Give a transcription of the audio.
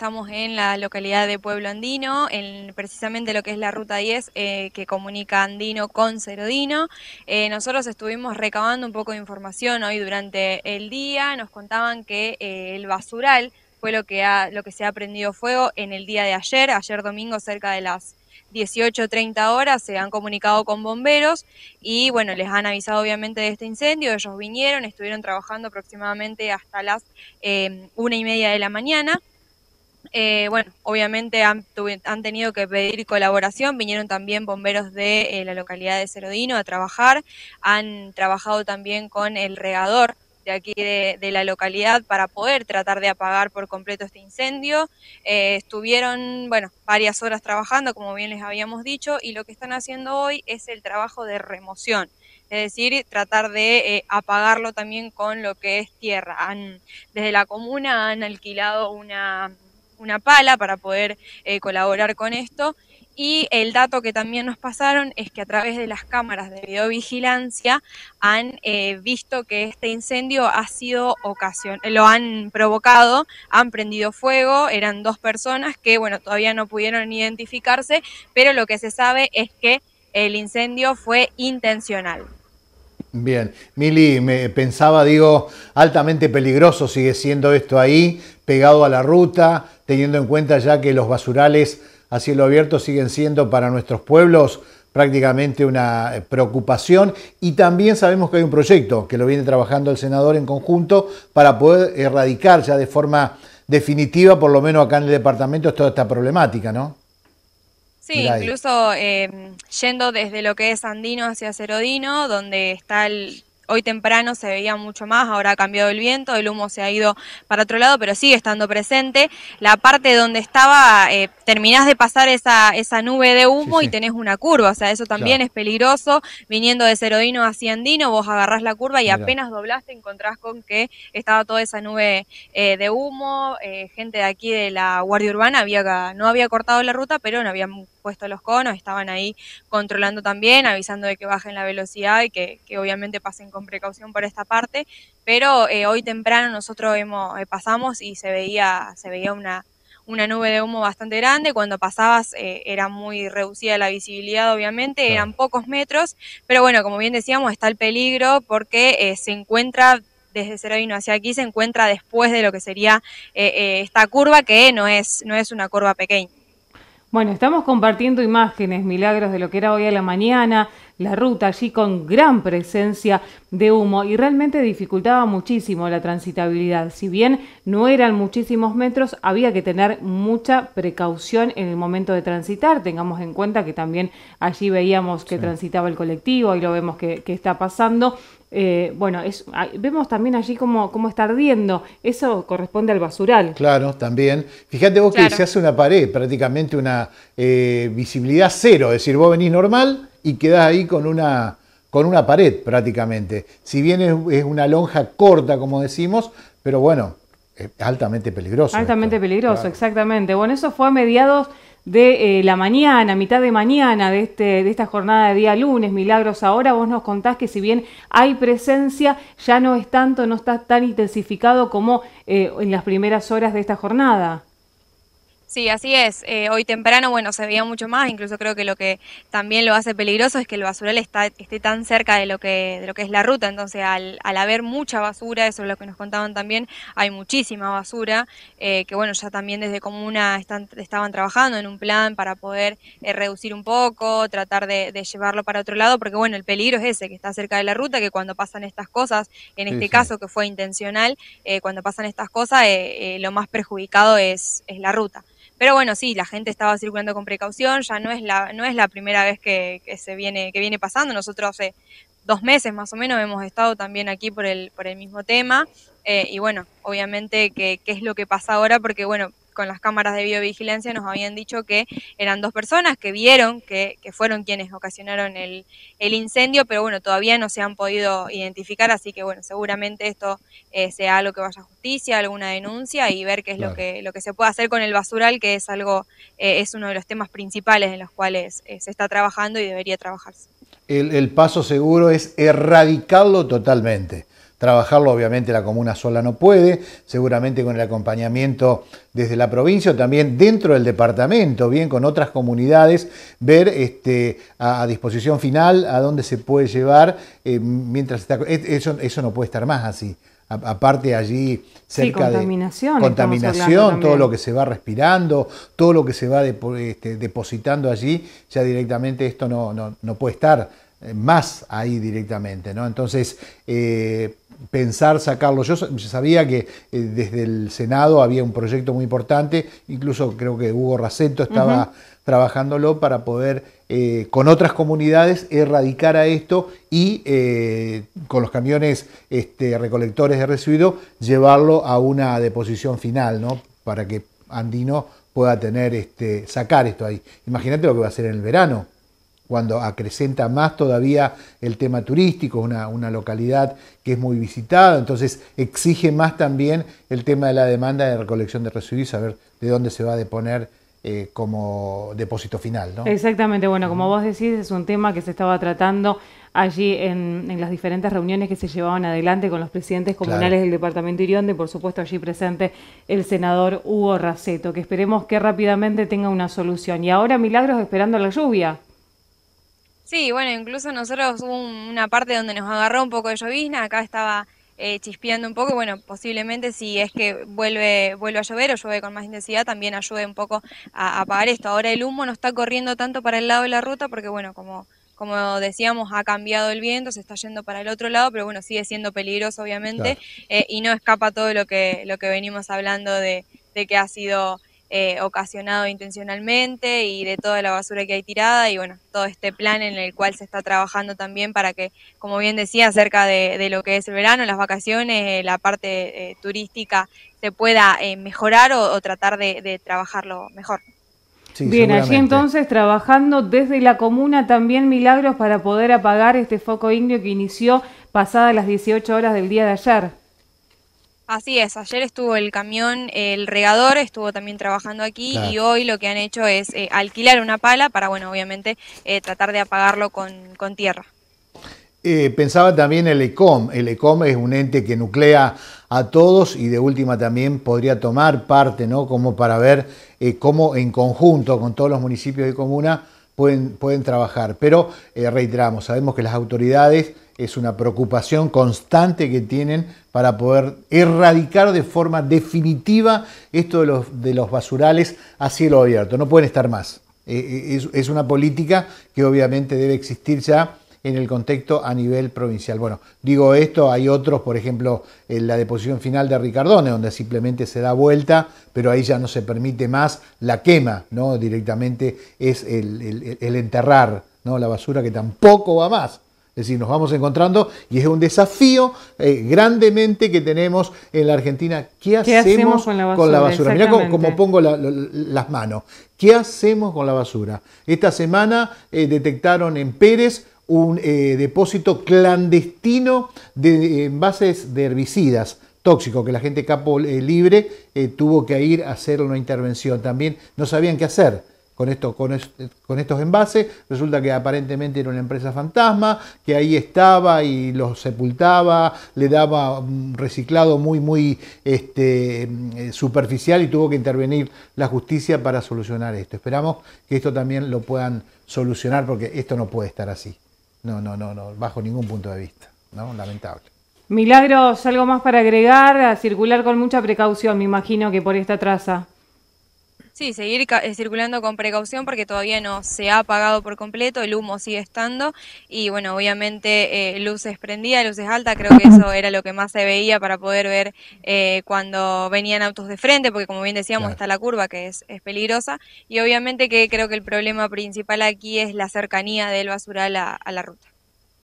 Estamos en la localidad de Pueblo Andino, en precisamente lo que es la ruta 10 eh, que comunica Andino con Cerodino. Eh, nosotros estuvimos recabando un poco de información hoy durante el día. Nos contaban que eh, el basural fue lo que, ha, lo que se ha prendido fuego en el día de ayer, ayer domingo cerca de las 18.30 horas, se han comunicado con bomberos y bueno, les han avisado obviamente de este incendio, ellos vinieron, estuvieron trabajando aproximadamente hasta las una y media de la mañana. Eh, bueno, obviamente han, tenido que pedir colaboración, vinieron también bomberos de eh, la localidad de Cerodino a trabajar, han trabajado también con el regador de aquí de, la localidad para poder tratar de apagar por completo este incendio. Eh, estuvieron, bueno, varias horas trabajando, como bien les habíamos dicho, y lo que están haciendo hoy es el trabajo de remoción es decir, tratar de apagarlo también con lo que es tierra. Han, desde la comuna han alquilado una una pala para poder eh, colaborar con esto. Y el dato que también nos pasaron es que a través de las cámaras de videovigilancia han eh, visto que este incendio ha sido ocasión, lo han provocado, han prendido fuego, eran dos personas que bueno, todavía no pudieron identificarse, pero lo que se sabe es que el incendio fue intencional. Bien, Mili, me pensaba, digo, altamente peligroso sigue siendo esto ahí, pegado a la ruta, teniendo en cuenta ya que los basurales a cielo abierto siguen siendo para nuestros pueblos prácticamente una eh, preocupación y también sabemos que hay un proyecto que lo viene trabajando el senador en conjunto para poder erradicar ya de forma definitiva, por lo menos acá en el departamento, toda esta problemática, ¿no? Sí, incluso em, yendo desde lo que es Andino hacia Cerodino, donde está el, hoy temprano se veía mucho más, ahora ha cambiado el viento, el humo se ha ido para otro lado, pero sigue estando presente. La parte donde estaba, eh, terminás de pasar esa, esa nube de humo y tenés una curva, o sea, eso también es peligroso. Viniendo de Cerodino hacia Andino, vos agarrás la curva y apenas doblaste encontrás con que estaba toda esa nube eh, de humo, eh, gente de aquí de la Guardia Urbana había no había cortado la ruta, pero no habían puesto los conos, estaban ahí controlando también, avisando de que bajen la velocidad y que, obviamente pasen con precaución por esta parte, pero eh, hoy temprano nosotros hemos, eh, pasamos y se veía, se veía una, una nube de humo bastante grande, cuando pasabas eh, era muy reducida la visibilidad obviamente, eran pocos metros, pero bueno, como bien decíamos, está el peligro porque se encuentra desde Cerovino hacia aquí se encuentra después de lo que sería esta curva, que no es, no es una curva pequeña. Bueno, estamos compartiendo imágenes, milagros de lo que era hoy a la mañana, la ruta allí con gran presencia de humo y realmente dificultaba muchísimo la transitabilidad. Si bien no eran muchísimos metros, había que tener mucha precaución en el momento de transitar. Tengamos en cuenta que también allí veíamos que transitaba el colectivo y lo vemos que, está pasando. Eh, bueno, es, ah, vemos también allí cómo, cómo, está ardiendo. Eso corresponde al basural. Claro, también. Fíjate vos que se hace una pared, prácticamente una eh, visibilidad cero. Es decir, vos venís normal y quedás ahí con una, con una pared prácticamente. Si bien es, una lonja corta, como decimos, pero bueno, altamente peligroso. Altamente peligroso, exactamente. Bueno, eso fue a mediados de eh, la mañana, mitad de mañana de, este, de esta jornada de día lunes, Milagros, ahora vos nos contás que si bien hay presencia, ya no es tanto, no está tan intensificado como eh, en las primeras horas de esta jornada. Sí, así es. Eh, hoy temprano, bueno, se veía mucho más. Incluso creo que lo que también lo hace peligroso es que el basural está, esté tan cerca de lo que, de lo que es la ruta. Entonces, al, haber mucha basura, eso es lo que nos contaban también, hay muchísima basura, eh, que bueno, ya también desde Comuna estaban trabajando en un plan para poder eh, reducir un poco, tratar de, llevarlo para otro lado, porque bueno, el peligro es ese, que está cerca de la ruta, que cuando pasan estas cosas, en este caso que fue intencional, cuando pasan estas cosas, lo más perjudicado es la ruta. Pero bueno, sí, la gente estaba circulando con precaución, ya no es la, no es la primera vez que, se viene, que viene pasando. Nosotros hace dos meses más o menos hemos estado también aquí por el, por el mismo tema. Eh, y bueno, obviamente qué es lo que pasa ahora, porque bueno, con las cámaras de biovigilancia nos habían dicho que eran dos personas que vieron que, que fueron quienes ocasionaron el, el, incendio, pero bueno, todavía no se han podido identificar, así que bueno, seguramente esto eh, sea algo que vaya a justicia, alguna denuncia y ver qué es lo, que, lo que se puede hacer con el basural, que es algo, eh, es uno de los temas principales en los cuales eh, se está trabajando y debería trabajarse. El, el paso seguro es erradicarlo totalmente trabajarlo, obviamente la comuna sola no puede, seguramente con el acompañamiento desde la provincia o también dentro del departamento, bien con otras comunidades, ver este, a, disposición final a dónde se puede llevar eh, mientras está... E, eso, no puede estar más así aparte allí cerca contaminación, de contaminación, todo lo que se va respirando, todo lo que se va este, depositando allí, ya directamente esto no, no, puede estar eh, más ahí directamente, ¿no? Entonces, eh, pensar sacarlo. Yo sabía que eh, desde el Senado había un proyecto muy importante, incluso creo que Hugo Raceto estaba trabajándolo para poder eh, con otras comunidades erradicar a esto y eh, con los camiones este, recolectores de residuos llevarlo a una deposición final, ¿no? Para que Andino pueda tener este, sacar esto ahí. Imagínate lo que va a ser en el verano cuando acrecenta más todavía el tema turístico, una, localidad que es muy visitada, entonces exige más también el tema de la demanda de recolección de residuos, ver de dónde se va a deponer eh, como depósito final. ¿no? Exactamente, bueno, como vos decís, es un tema que se estaba tratando allí en, las diferentes reuniones que se llevaban adelante con los presidentes comunales del departamento Irionde, por supuesto allí presente el senador Hugo Raceto, que esperemos que rápidamente tenga una solución. Y ahora Milagros esperando la lluvia. Sí, bueno, incluso nosotros hubo una parte donde nos agarró un poco de llovizna, acá estaba eh, chispeando un poco, bueno, posiblemente si es que vuelve, vuelve a llover o llueve con más intensidad, también ayude un poco a, apagar esto. Ahora el humo no está corriendo tanto para el lado de la ruta porque, bueno, como como decíamos, ha cambiado el viento, se está yendo para el otro lado, pero bueno, sigue siendo peligroso, obviamente, eh, y no escapa todo lo que, lo que venimos hablando de, de que ha sido eh, ocasionado intencionalmente y de toda la basura que hay tirada y bueno, todo este plan en el cual se está trabajando también para que, como bien decía, acerca de, lo que es el verano, las vacaciones, eh, la parte eh, turística se pueda mejorar o, tratar de, trabajarlo mejor. bien, allí entonces trabajando desde la comuna también Milagros para poder apagar este foco indio que inició pasadas las 18 horas del día de ayer. Así es, ayer estuvo el camión, el regador estuvo también trabajando aquí y hoy lo que han hecho es eh, alquilar una pala para, bueno, obviamente eh, tratar de apagarlo con, tierra. Eh, pensaba también el ECOM. El ECOM es un ente que nuclea a todos y de última también podría tomar parte, ¿no? Como para ver cómo en conjunto con todos los municipios y comuna pueden, trabajar. Pero eh, reiteramos, sabemos que las autoridades es una preocupación constante que tienen para poder erradicar de forma definitiva esto de los, de los basurales a cielo abierto. No pueden estar más. Eh, eh, es, es una política que obviamente debe existir ya en el contexto a nivel provincial. Bueno, digo esto, hay otros, por ejemplo, en la deposición final de Ricardone, donde simplemente se da vuelta, pero ahí ya no se permite más la quema, ¿no? Directamente es el, enterrar, ¿no? La basura que tampoco va más. Es decir, nos vamos encontrando y es un desafío eh, grandemente que tenemos en la Argentina. ¿Qué hacemos, con la basura? Mirá cómo, pongo las manos. ¿Qué hacemos con la basura? Esta semana eh, detectaron en Pérez un eh, depósito clandestino de envases de herbicidas tóxicos, que la gente capo eh, libre eh, tuvo que ir a hacer una intervención. También no sabían qué hacer. Con, esto, con, estos envases. Resulta que aparentemente era una empresa fantasma, que ahí estaba y los sepultaba, le daba un reciclado muy, muy este, superficial y tuvo que intervenir la justicia para solucionar esto. Esperamos que esto también lo puedan solucionar porque esto no puede estar así no, no, no, no, bajo ningún punto de vista, Lamentable. Milagros, algo más para agregar, a circular con mucha precaución, me imagino que por esta traza. Sí, seguir eh, circulando con precaución porque todavía no se ha apagado por completo, el humo sigue estando y bueno, obviamente eh, luces prendidas, luces altas, creo que eso era lo que más se veía para poder ver eh, cuando venían autos de frente, porque como bien decíamos está la curva que es, peligrosa y obviamente que creo que el problema principal aquí es la cercanía del basural a la ruta.